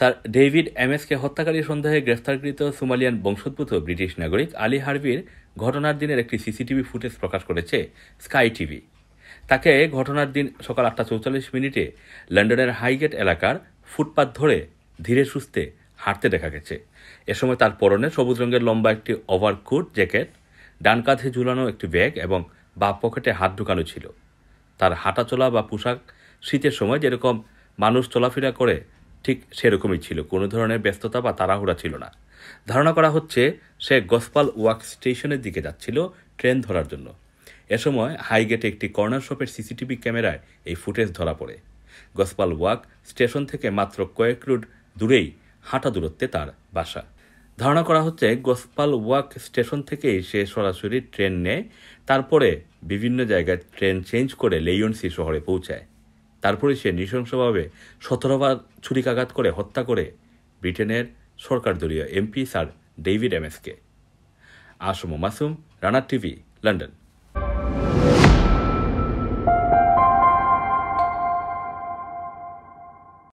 sir David MSK হত্যাকারী সন্দেহে গ্রেফতারকৃত সোমালিয়ান বংশোদ্ভূত ব্রিটিশ নাগরিক আলী হার্বির ঘটনার দিনের একটি সিসিটিভি ফুটেজ প্রকাশ করেছে স্কাই টিভি তাকে ঘটনার দিন সকাল আটটা চৌচল্লিশ মিনিটে লন্ডনের হাইগেট এলাকার ফুটপাথ ধরে ধীরে সুস্থে হাঁটতে দেখা গেছে এ সময় তার পরনে সবুজ রঙের লম্বা একটি ওভারকোট জ্যাকেট ডান কাঁধে ঝুলানো একটি ব্যাগ এবং বা পকেটে হাত ঢুকানো ছিল তার হাঁটাচলা বা পোশাক শীতের সময় যেরকম মানুষ চলাফেরা করে ঠিক সেরকমই ছিল কোনো ধরনের ব্যস্ততা বা তাড়াহুড়া ছিল না ধারণা করা হচ্ছে সে গসপাল ওয়াক স্টেশনের দিকে যাচ্ছিল ট্রেন ধরার জন্য এ সময় হাইগেটে একটি কর্নার শপের সিসিটিভি ক্যামেরায় এই ফুটেজ ধরা পড়ে গসপাল ওয়াক স্টেশন থেকে মাত্র কয়েক রুট দূরেই হাঁটা দূরত্বে তার বাসা ধারণা করা হচ্ছে গসপাল ওয়াক স্টেশন থেকেই সে সরাসরি ট্রেন নেয় তারপরে বিভিন্ন জায়গায় ট্রেন চেঞ্জ করে লেইয়নসি শহরে পৌঁছায় তারপরে সে নৃশংসভাবে সতেরোবার ছুরিকাঘাত করে হত্যা করে ব্রিটেনের সরকার দলীয় এমপি স্যার ডেভিড এমএসকে আসম মাসুম রানা টিভি লন্ডন